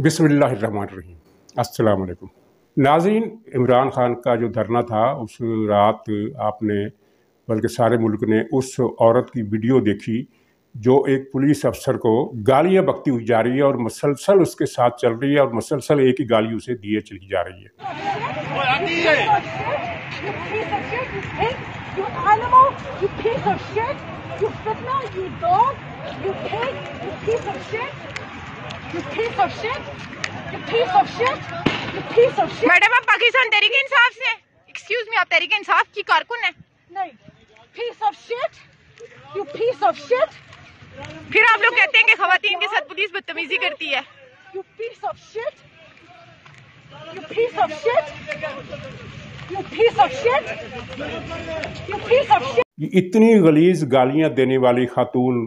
बिसमीम असलकम नाजीन इमरान ख़ान का जो धरना था उस रात आपने बल्कि सारे मुल्क ने उस औरत की वीडियो देखी जो एक पुलिस अफसर को गालियां बकती हुई जा रही है और मसलसल उसके साथ चल रही है और मसलसल एक ही गाली उसे दिए चली जा रही है मैडम आप पाकिस्तान तरीके इंसाफ से एक्सक्यूज मी आप तरीके इंसाफ की कारकुन है नहीं फिर आप लोग कहते हैं कि खातन के साथ पुलिस बदतमीजी करती है इतनी गलीज गालियां देने वाली खातून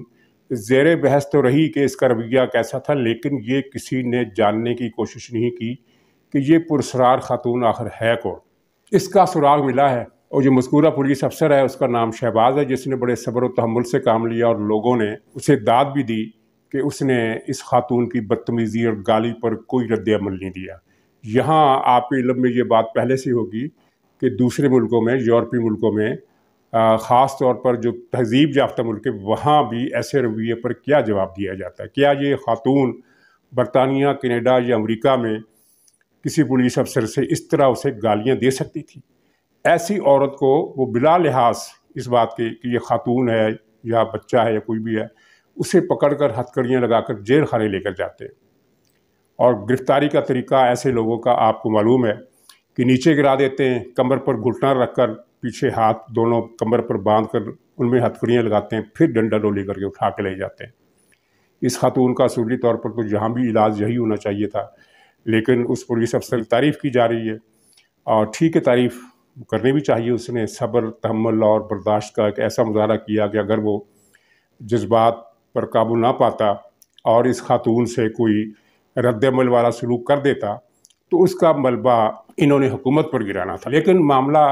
जेर बहस तो रही कि इसका रवैया कैसा था लेकिन ये किसी ने जानने की कोशिश नहीं की कि ये पुरसरार खातून आखिर है कौन इसका सुराग मिला है और जो मस्कूरा पुलिस अफसर है उसका नाम शहबाज है जिसने बड़े सब्र तहमुल से काम लिया और लोगों ने उसे दाद भी दी कि उसने इस खातून की बदतमीज़ी और गाली पर कोई रद्द नहीं दिया यहाँ आपके इलम में ये बात पहले से होगी कि दूसरे मुल्कों में यूरोपी मुल्कों में ख़ास तौर पर जो तहजीब याफ्ता मुल्क है वहाँ भी ऐसे रवैये पर क्या जवाब दिया जाता है क्या ये ख़ातून बरतानिया कनेडा या अमरीका में किसी पुलिस अफसर से इस तरह उसे गालियाँ दे सकती थी ऐसी औरत को वो बिला लिहाज इस बात के कि ये खातून है या बच्चा है या कोई भी है उसे पकड़ कर हथकड़ियाँ लगाकर जेल खाने लेकर जाते हैं और गिरफ्तारी का तरीका ऐसे लोगों का आपको मालूम है कि नीचे गिरा देते हैं कमर पर घुटना रख कर पीछे हाथ दोनों कमर पर बांध कर उनमें हथकड़ियाँ लगाते हैं फिर डंडा डोली करके उठा के ले जाते हैं इस खातून का असूली तौर पर तो जहाँ भी इलाज यही होना चाहिए था लेकिन उस पुलिस अफसर की तारीफ़ की जा रही है और ठीक है तारीफ़ करनी भी चाहिए उसने सब्र तहमल और बर्दाश्त का एक ऐसा मुजाहरा किया कि अगर वो जज्बात पर काबू ना पाता और इस खातून से कोई रद्दमल वाला सलूक कर देता तो उसका मलबा इन्होंने हुकूमत पर गिराना था लेकिन मामला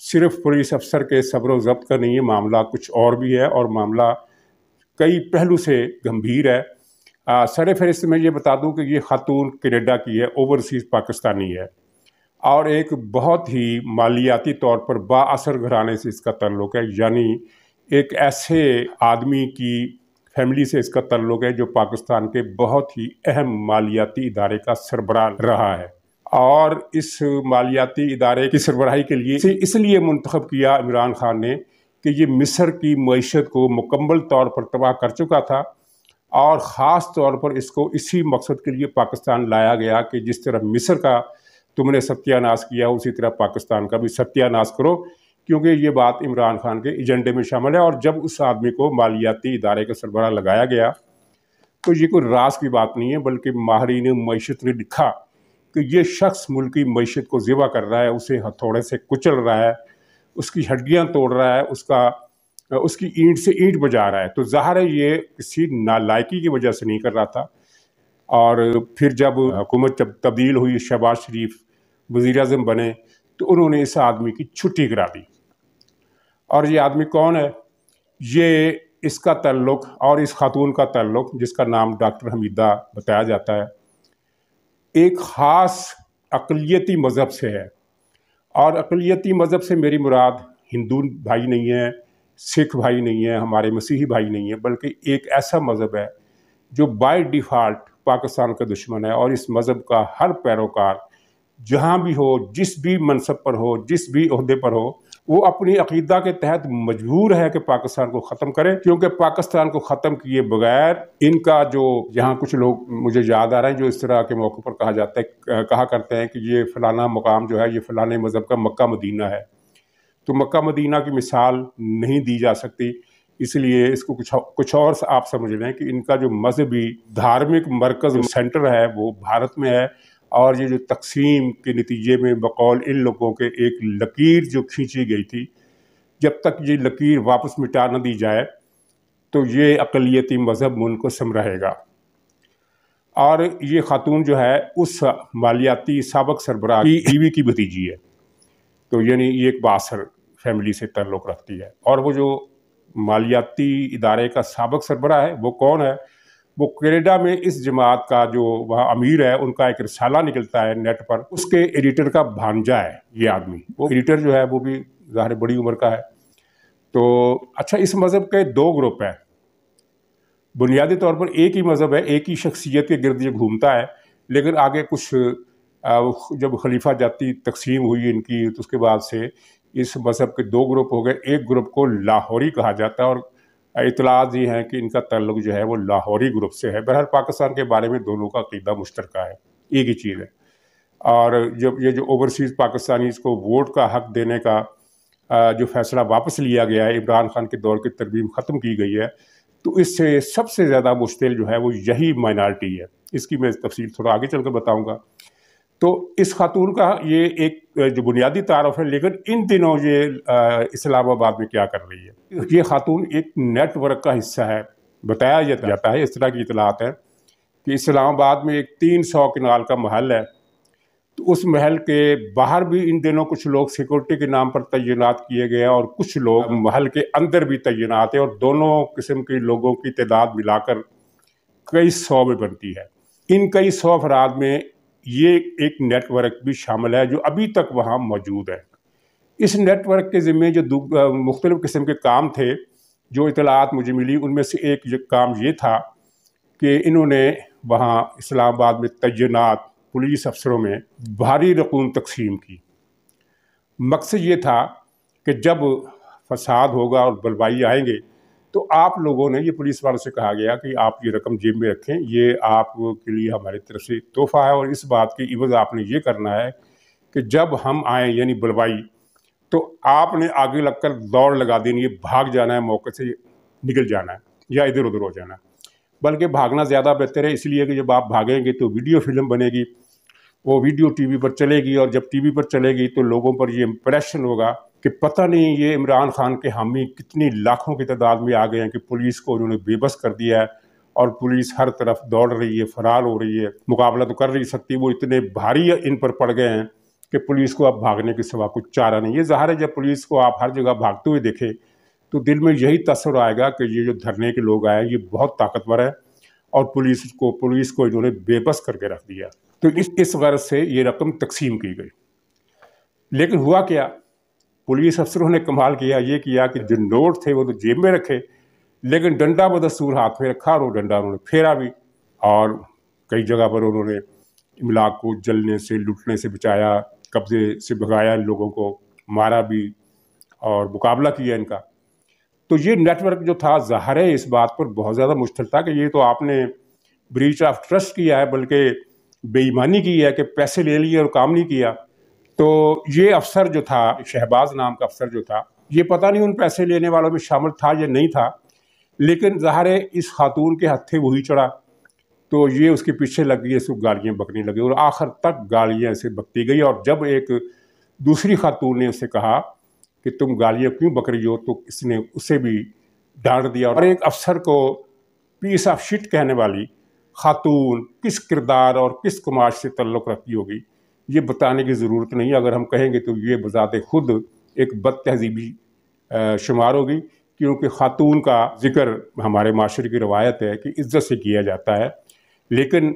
सिर्फ पुलिस अफसर के सब्र जब्त का नहीं है मामला कुछ और भी है और मामला कई पहलू से गंभीर है सर फहरिस्त में ये बता दूं कि ये खातून कनेडा की है ओवरसीज़ पाकिस्तानी है और एक बहुत ही मालियाती तौर पर बासर घराने से इसका तल्लुक है यानी एक ऐसे आदमी की फैमिली से इसका तल्लुक है जो पाकिस्तान के बहुत ही अहम मालियाती इदारे का सरबराह रहा है और इस मालियाती इदारे की सरबराही के लिए इसे इसलिए मंतखब किया इमरान खान ने कि ये मिस्र की मीशत को मुकम्मल तौर पर तबाह कर चुका था और ख़ास तौर पर इसको इसी मकसद के लिए पाकिस्तान लाया गया कि जिस तरह मिस्र का तुमने सत्यानाश किया उसी तरह पाकिस्तान का भी सत्यानाश करो क्योंकि ये बात इमरान खान के एजेंडे में शामिल है और जब उस आदमी को मालियाती इदारे का सरबराह लगाया गया तो ये कोई रास की बात नहीं है बल्कि माहरीन मीशत ने लिखा कि ये शख्स मुल्क की मीशत को ज़िबा कर रहा है उसे हथौड़े से कुचल रहा है उसकी हड्डियाँ तोड़ रहा है उसका उसकी ईंट से ईंट बजा रहा है तो ज़ाहिर है ये किसी नालायकी की वजह से नहीं कर रहा था और फिर जब हुकूमत जब तब्दील हुई शहबाज शरीफ वज़ी अजम बने तो उन्होंने इस आदमी की छुट्टी करा दी और ये आदमी कौन है ये इसका तल्लुक़ और इस खातून का तल्लुक़ जिसका नाम डॉक्टर हमीदा बताया जाता है एक ख़ास अकलीती मज़हब से है और अकलीती मज़हब से मेरी मुराद हिंदू भाई नहीं है सिख भाई नहीं है हमारे मसीही भाई नहीं है बल्कि एक ऐसा मज़हब है जो बाय डिफ़ाल्ट पाकिस्तान का दुश्मन है और इस मज़हब का हर पैरोकार जहाँ भी हो जिस भी मनसब पर हो जिस भी अहदे पर हो वो अपनी अकीदा के तहत मजबूर है कि पाकिस्तान को ख़त्म करें क्योंकि पाकिस्तान को ख़त्म किए बगैर इनका जो यहाँ कुछ लोग मुझे याद आ रहे हैं जो इस तरह के मौके पर कहा जाता है कहा करते हैं कि ये फ़लाना मकाम जो है ये फ़लाने मज़हब का मक्का मदीना है तो मक्का मदीना की मिसाल नहीं दी जा सकती इसलिए इसको कुछ कुछ और आप समझ लें कि इनका जो मजहबी धार्मिक मरकज सेंटर है वो भारत में है और ये जो तकसीम के नतीजे में बकौल इन लोगों के एक लकीर जो खींची गई थी जब तक ये लकीर वापस मिटा न दी जाए तो ये अकलीती मज़हब सम रहेगा और ये खातून जो है उस मालियाती सबक सरबराह की बीवी की भतीजी है तो यानी ये एक बासर फैमिली से तल्लुक़ रखती है और वो जो मालियाती इदारे का सबक सरबराह है वो कौन है वो कनेडा में इस जमात का जो वहाँ अमीर है उनका एक रिसाला निकलता है नेट पर उसके एडिटर का भांजा है ये आदमी वो एडिटर जो है वो भी ज़ाहिर बड़ी उम्र का है तो अच्छा इस मज़हब के दो ग्रुप हैं बुनियादी तौर पर एक ही मज़हब है एक ही शख्सियत के गर्द ये घूमता है लेकिन आगे कुछ जब खलीफा जाती तकसीम हुई इनकी तो उसके बाद से इस मज़हब के दो ग्रुप हो गए एक ग्रुप को लाहौरी कहा जाता है और इतला दी हैं कि इनका तल्लुक जो है वो लाहौरी ग्रुप से है बहरहाल पाकिस्तान के बारे में दोनों का अकीदा मुश्तरक है एक ही चीज़ है और जब ये जो ओवरसीज़ पाकिस्तानी को वोट का हक देने का जो फैसला वापस लिया गया है इमरान खान के दौर की तरबीम ख़त्म की गई है तो इससे सबसे ज़्यादा मुश्किल जो है वो यही माइनॉरिटी है इसकी मैं तफसील थोड़ा आगे चल कर बताऊँगा तो इस खातून का ये एक जो बुनियादी तारफ है लेकिन इन दिनों ये इस्लामाबाद में क्या कर रही है ये खातून एक नेटवर्क का हिस्सा है बताया जाता है इस तरह की इतलात है कि इस्लामाबाद में एक तीन सौ किनाल का महल है तो उस महल के बाहर भी इन दिनों कुछ लोग सिक्योरिटी के नाम पर तैनात किए गए हैं और कुछ लोग महल के अंदर भी तैनात हैं और दोनों किस्म के लोगों की तादाद मिलाकर कई सौ में बनती है इन कई सौ अफराद में ये एक नेटवर्क भी शामिल है जो अभी तक वहाँ मौजूद है इस नेटवर्क के ज़िम्मे जो मुख्तलिफ़ किस्म के काम थे जो इतलात मुझे मिली उनमें से एक ये काम ये था कि इन्होंने वहाँ इस्लामाबाद में तैनात पुलिस अफसरों में भारी रकूम तकसीम की मकसद ये था कि जब फसाद होगा और बलवाई आएंगे तो आप लोगों ने ये पुलिस वालों से कहा गया कि आप ये रकम जेब में रखें ये आपके लिए हमारी तरफ से तोहफा है और इस बात की इवज आपने ये करना है कि जब हम आए यानी बुलवाई तो आपने आगे लगकर दौड़ लगा देनी है भाग जाना है मौके से निकल जाना है या इधर उधर हो जाना बल्कि भागना ज़्यादा बेहतर है इसलिए कि जब आप भागेंगे तो वीडियो फिल्म बनेगी वो वीडियो टीवी पर चलेगी और जब टीवी पर चलेगी तो लोगों पर ये इम्प्रेशन होगा कि पता नहीं ये इमरान खान के हामी कितनी लाखों की तादाद में आ गए हैं कि पुलिस को उन्होंने बेबस कर दिया है और पुलिस हर तरफ दौड़ रही है फरार हो रही है मुकाबला तो कर नहीं सकती वो इतने भारी इन पर पड़ गए हैं कि पुलिस को अब भागने के सिवा कुछ चारा नहीं है ज़ाहिर है जब पुलिस को आप हर जगह भागते हुए देखें तो दिल में यही तसर आएगा कि ये जो धरने के लोग आए ये बहुत ताकतवर है और पुलिस को पुलिस को इन्होंने बेबस करके रख दिया तो इस इस गर्ज से ये रकम तकसीम की गई लेकिन हुआ क्या पुलिस अफसरों ने कमाल किया ये किया कि जो नोट थे वो तो जेब में रखे लेकिन डंडा बदस्तूर हाथ में रखा और डंडा उन्होंने फेरा भी और कई जगह पर उन्होंने इमलाक को जलने से लुटने से बचाया कब्जे से भगाया इन लोगों को मारा भी और मुकाबला किया इनका तो ये नेटवर्क जो था जहर है इस बात पर बहुत ज़्यादा मुश्किल था कि ये तो आपने ब्रीच ऑफ ट्रस्ट किया है बल्कि बेईमानी की है कि पैसे ले लिए और काम नहीं किया तो ये अफसर जो था शहबाज नाम का अफसर जो था ये पता नहीं उन पैसे लेने वालों में शामिल था या नहीं था लेकिन ज़ाहिर इस खातून के हत्थे वही चढ़ा तो ये उसके पीछे लग गई इसको गालियाँ बकने लगी और आखिर तक गालियाँ ऐसे बकती गई और जब एक दूसरी खातून ने उसे कहा कि तुम गालियाँ क्यों बक रही हो तो इसने उसे भी डांट दिया और एक अफसर को पीस ऑफ शिट कहने वाली खातून किस किरदार और किस कुमार से तल्लुक़ रखती होगी ये बताने की ज़रूरत नहीं अगर हम कहेंगे तो ये बजात खुद एक बद तहजीबी शुमार होगी क्योंकि ख़ातून का ज़िक्र हमारे माशरे की रवायत है कि इज़्ज़त से किया जाता है लेकिन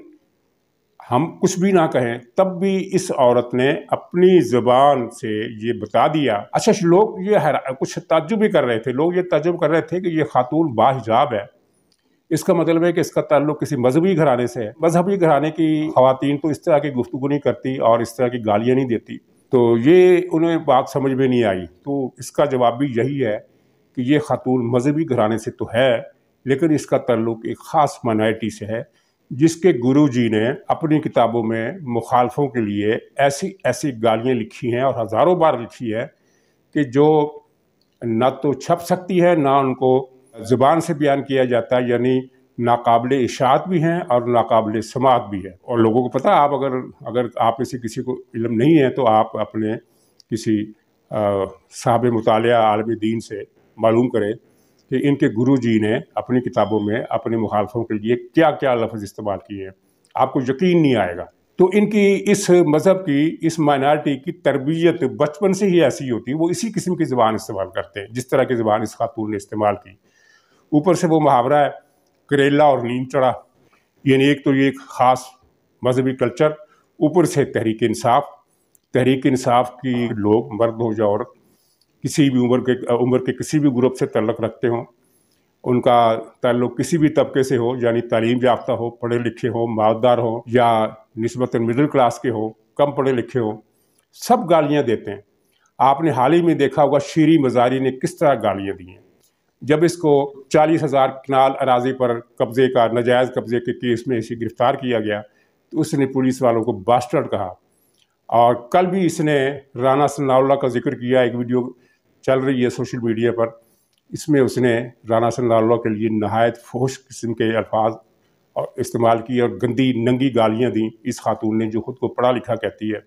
हम कुछ भी ना कहें तब भी इस औरत ने अपनी ज़बान से ये बता दिया अच्छा लोग ये कुछ ताजुब भी कर रहे थे लोग ये तजुब कर रहे थे कि ये खातून बाहिजाब है इसका मतलब है कि इसका ताल्लुक किसी मजहबी घराने से है मजहबी घराने की खातन तो इस तरह की गुफ्तु नहीं करती और इस तरह की गालियाँ नहीं देती तो ये उन्हें बात समझ में नहीं आई तो इसका जवाब भी यही है कि ये खातून मजहबी घराने से तो है लेकिन इसका ताल्लुक एक ख़ास माइनॉरिटी से है जिसके गुरुजी ने अपनी किताबों में मुखालफों के लिए ऐसी ऐसी गालियाँ लिखी हैं और हज़ारों बार लिखी है कि जो ना तो छप सकती है ना उनको ज़ुबान से बयान किया जाता है यानी नाकबिल इशात भी हैं और नाकबिल समात भी है और लोगों को पता आप अगर अगर आप में से किसी को इलम नहीं है तो आप अपने किसी साहब मुताल आलम दीन से मालूम करें कि इनके गुरु जी ने अपनी किताबों में अपने मुखालफों के लिए क्या क्या लफ्ज़ इस्तेमाल किए हैं आपको यकीन नहीं आएगा तो इनकी इस मज़हब की इस माइनॉरिटी की तरबियत बचपन से ही ऐसी होती है वो इसी किस्म की ज़बान इस्तेमाल करते हैं जिस तरह की ज़बान इस खातून ने इस्तेमाल की ऊपर से वो मुहावरा है करेला और नीम चढ़ा यानी एक तो ये एक ख़ास मजहबी कल्चर ऊपर से तहरीक इंसाफ तहरीक इंसाफ की लोग मर्द हो या औरत किसी भी उम्र के उम्र के किसी भी ग्रुप से तल्लक रखते हों उनका ताल्लुक किसी भी तबके से हो यानी तालीम याफ्ता हो पढ़े लिखे हो मालदार हो या नस्बत मिडिल क्लास के हो कम पढ़े लिखे हों सब गालियाँ देते हैं आपने हाल ही में देखा होगा शीरी मजारी ने किस तरह गालियाँ दी हैं जब इसको चालीस हज़ार किनाल अराजी पर कब्ज़े का नजायज़ कब्ज़े के केस में इसे गिरफ़्तार किया गया तो उसने पुलिस वालों को बास्टर्ड कहा और कल भी इसने राना सन्नाउल्ला का जिक्र किया एक वीडियो चल रही है सोशल मीडिया पर इसमें उसने राना सन्नाउल्ला के लिए नहायत फोश किस्म के अल्फाज और इस्तेमाल किए और गंदी नंगी गालियाँ दी इस खातून ने जो खुद को पढ़ा लिखा कहती है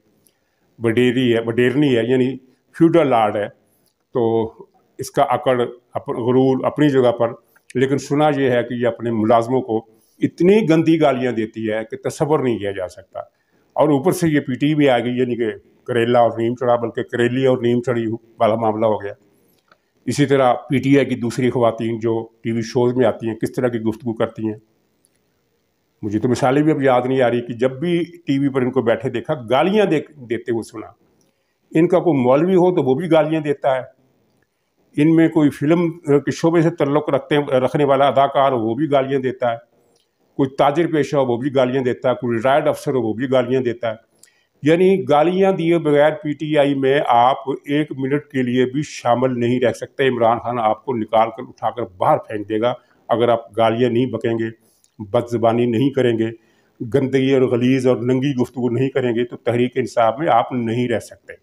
बडेरी है वडेरनी है यानी फ्यूडल आर्ट है तो इसका अकड़ गरूर अपनी जगह पर लेकिन सुना यह है कि ये अपने मुलाजमों को इतनी गंदी गालियाँ देती है कि तस्वर नहीं किया जा सकता और ऊपर से ये पीटी भी आ गई यानी कि करेला और नीम चढ़ा बल्कि करेली और नीम चढ़ी वाला मामला हो गया इसी तरह पीटीआई की दूसरी खुवान जो टीवी शोज में आती हैं किस तरह की गुफ्तु करती हैं मुझे तो मिसालें भी अब याद नहीं आ रही कि जब भी टीवी पर इनको बैठे देखा गालियां दे, देते हुए सुना इनका कोई मौलवी हो तो वो भी गालियां देता है इनमें कोई फिल्म के शोबे से तल्लुक रखते रखने वाला अदाकार हो वो भी गालियाँ देता है कोई ताजिर पेशा हो वो भी गालियाँ देता है कोई रिटायर्ड अफसर हो वो भी गालियाँ देता है यानी गालियाँ दिए बगैर पीटीआई में आप एक मिनट के लिए भी शामिल नहीं रह सकते इमरान खान आपको निकाल कर उठाकर बाहर फेंक देगा अगर आप गालियाँ नहीं बकेंगे बदजबानी नहीं करेंगे गंदगी और गलीज और नंगी गुफ्तु नहीं करेंगे तो तहरीक इंसाफ में आप नहीं रह सकते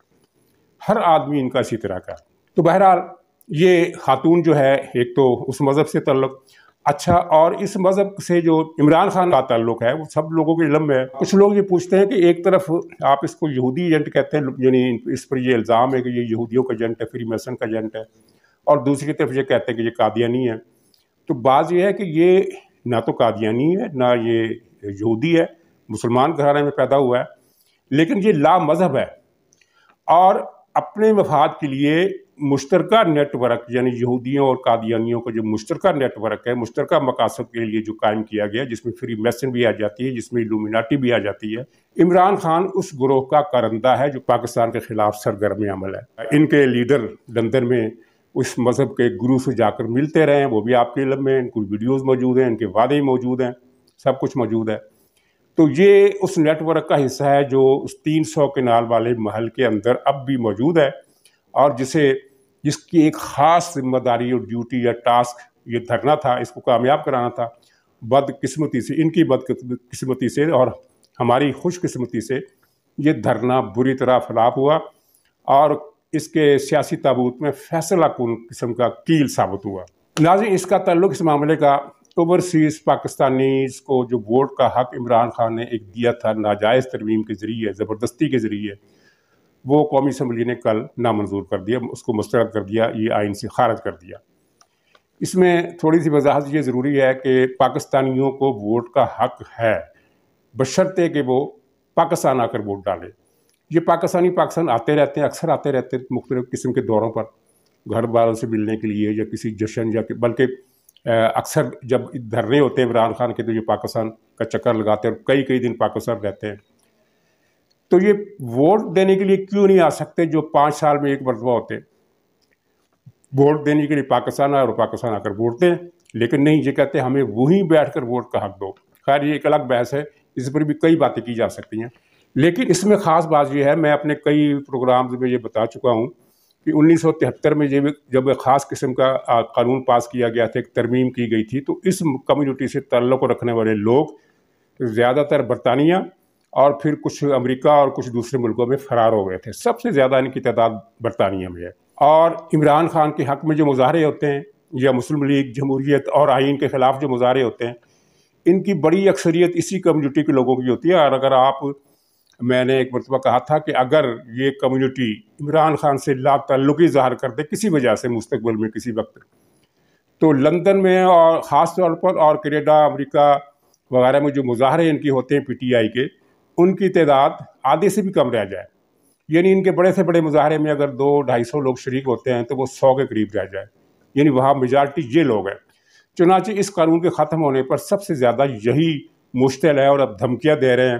हर आदमी इनका इसी तरह का तो बहरहाल ये खातून जो है एक तो उस मज़हब से तल्लक अच्छा और इस मज़हब से जो इमरान खान का ताल्लुक है वो सब लोगों के इलम है कुछ लोग ये पूछते हैं कि एक तरफ आप इसको यहूदी एजेंट कहते हैं यानी इस पर ये इल्ज़ाम है कि ये यहूदियों का एजेंट है फ्री मैसन का एजेंट है और दूसरी तरफ ये कहते हैं कि ये कादियानी है तो बात यह है कि ये ना तो कादियानी है ना ये यहूदी है मुसलमान घराने में पैदा हुआ है लेकिन ये ला मज़हब है और अपने मफाद के लिए मुश्तरका नेटवर्क यानी यहूदियों और कादियानियों का जो मुश्तरका नेटवर्क है मुश्तरका मकासद के लिए जो कायम किया गया जिसमें फ्री मैसन भी आ जाती है जिसमें लुमिनाटी भी आ जाती है इमरान खान उस ग्रोह का करंदा है जो पाकिस्तान के खिलाफ सरगर्म अमल है इनके लीडर लंदन में उस मज़हब के गुरु से जाकर मिलते रहे हैं वो भी आपके इलम में इनको वीडियोज़ मौजूद हैं इनके वादे मौजूद हैं सब कुछ मौजूद है तो ये उस नेटवर्क का हिस्सा है जो उस तीन सौ के नाल वाले महल के अंदर अब भी मौजूद है और जिसे जिसकी एक खास जिम्मेदारी और ड्यूटी या टास्क ये धरना था इसको कामयाब कराना था बदकिस्मती से इनकी बदकिस्मती से और हमारी खुशकिस्मती से ये धरना बुरी तरह फलाप हुआ और इसके सियासी ताबूत में फैसला कन किस्म का कील साबित हुआ नाजी इसका तल्लुक इस मामले का ओवरसीज़ पाकिस्तानीज को जो वोट का हक इमरान खान ने एक दिया था नाजायज़ तरमीम के ज़रिए ज़बरदस्ती के ज़रिए वो कौमी असम्बली ने कल नामंजूर कर दिया उसको मुस्तरद कर दिया ये आइन से खारज कर दिया इसमें थोड़ी सी वजाहत ये ज़रूरी है कि पाकिस्तानियों को वोट का हक है बशर्ते कि वो पाकिस्तान आकर वोट डाले ये पाकिस्तानी पाकिस्तान आते रहते हैं अक्सर आते रहते हैं मुख्तलिफ किस्म के दौरों पर घर वालों से मिलने के लिए या किसी जश्न या बल्कि अक्सर जब धरने होते हैं इमरान खान के तो ये पाकिस्तान का चक्कर लगाते हैं और कई कई दिन पाकिस्तान रहते हैं तो ये वोट देने के लिए क्यों नहीं आ सकते जो पाँच साल में एक मरतबा होते वोट देने के लिए पाकिस्तान आए और पाकिस्तान आकर वोट दें लेकिन नहीं ये कहते हमें वहीं बैठ कर वोट का हक दो खैर ये एक अलग बहस है इस पर भी कई बातें की जा सकती हैं लेकिन इसमें ख़ास बात यह है मैं अपने कई प्रोग्राम्स में ये बता चुका हूँ कि तिहत्तर में जब जब एक ख़ास किस्म का कानून पास किया गया था एक तरमीम की गई थी तो इस कम्यूनिटी से तल्लक रखने वाले लोग ज़्यादातर बरतानिया और फिर कुछ अमेरिका और कुछ दूसरे मुल्कों में फरार हो गए थे सबसे ज़्यादा इनकी तादाद बरतानिया में है और इमरान खान के हक़ में जो मुजाहरे होते हैं या मुस्लिम लीग जमहूरीत और आइन के ख़िलाफ़ जो मुजाहरे होते हैं इनकी बड़ी अक्सरियत इसी कम्यूनिटी के लोगों की होती है और अगर आप मैंने एक मरतबा कहा था कि अगर ये कम्यूनिटी इमरान खान से ला तल्लुकी ज़ाहिर कर दे किसी वजह से मुस्तबल में किसी वक्त तो लंदन में और ख़ास तौर पर और कनेडा अमरीका वगैरह में जो मुजाहरे इनके होते हैं आई के उनकी तादाद आधे से भी कम रह जाए यानी इनके बड़े से बड़े मुजाहरे में अगर दो ढाई सौ लोग शरीक होते हैं तो वो सौ के करीब रह जाए यानी वहाँ मेजार्टी ये लोग हैं चुनाचे इस कानून के ख़त्म होने पर सबसे ज़्यादा यही मुश्तल है और अब धमकियाँ दे रहे हैं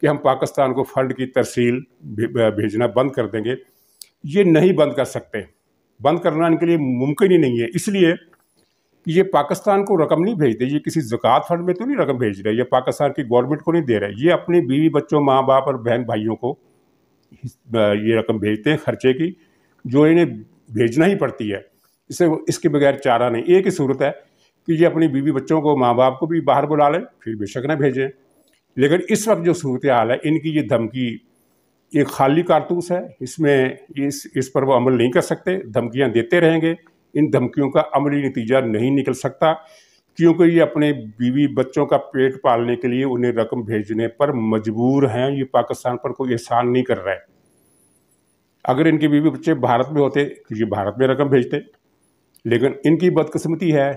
कि हम पाकिस्तान को फ़ंड की तरसील भेजना बंद कर देंगे ये नहीं बंद कर सकते बंद करना इनके लिए मुमकिन ही नहीं है इसलिए कि ये पाकिस्तान को रकम नहीं भेज रही ये किसी जक़ात फंड में तो नहीं रकम भेज रहे ये पाकिस्तान की गवर्नमेंट को नहीं दे रहे ये अपने बीवी बच्चों माँ बाप और बहन भाइयों को ये रकम भेजते हैं खर्चे की जो इन्हें भेजना ही पड़ती है इसे इसके बगैर चारा नहीं एक ही सूरत है कि ये अपनी बीवी बच्चों को माँ बाप को भी बाहर बुला लें फिर बेशक न भेजें लेकिन इस वक्त जो सूरत हाल है इनकी ये धमकी एक खाली कारतूस है इसमें इस इस पर वो अमल नहीं कर सकते धमकियाँ देते रहेंगे इन धमकियों का अमली नतीजा नहीं निकल सकता क्योंकि ये अपने बीवी बच्चों का पेट पालने के लिए उन्हें रकम भेजने पर मजबूर हैं ये पाकिस्तान पर कोई एहसान नहीं कर रहा है अगर इनके बीवी बच्चे भारत में होते तो ये भारत में रकम भेजते लेकिन इनकी बदकिस्मती है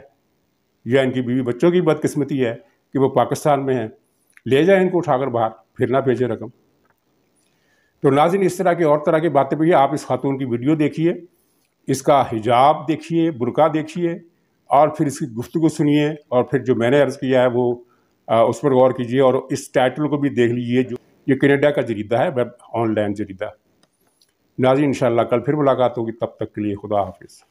या इनकी बीवी बच्चों की बदकिस्मती है कि वो पाकिस्तान में हैं ले जाए इनको उठाकर बाहर फिर ना भेजें रकम तो नाजिन इस तरह की और तरह की बातें भी आप इस खातून की वीडियो देखिए इसका हिजाब देखिए बुरका देखिए और फिर इसकी गुफ्तु सुनिए और फिर जो मैंने अर्ज़ किया है वो आ, उस पर गौर कीजिए और इस टाइटल को भी देख लीजिए जो ये कनेडा का जरीदा है वेब ऑनलाइन जरीदा नाजी इन कल फिर मुलाकात होगी तब तक के लिए खुदा हाफिज़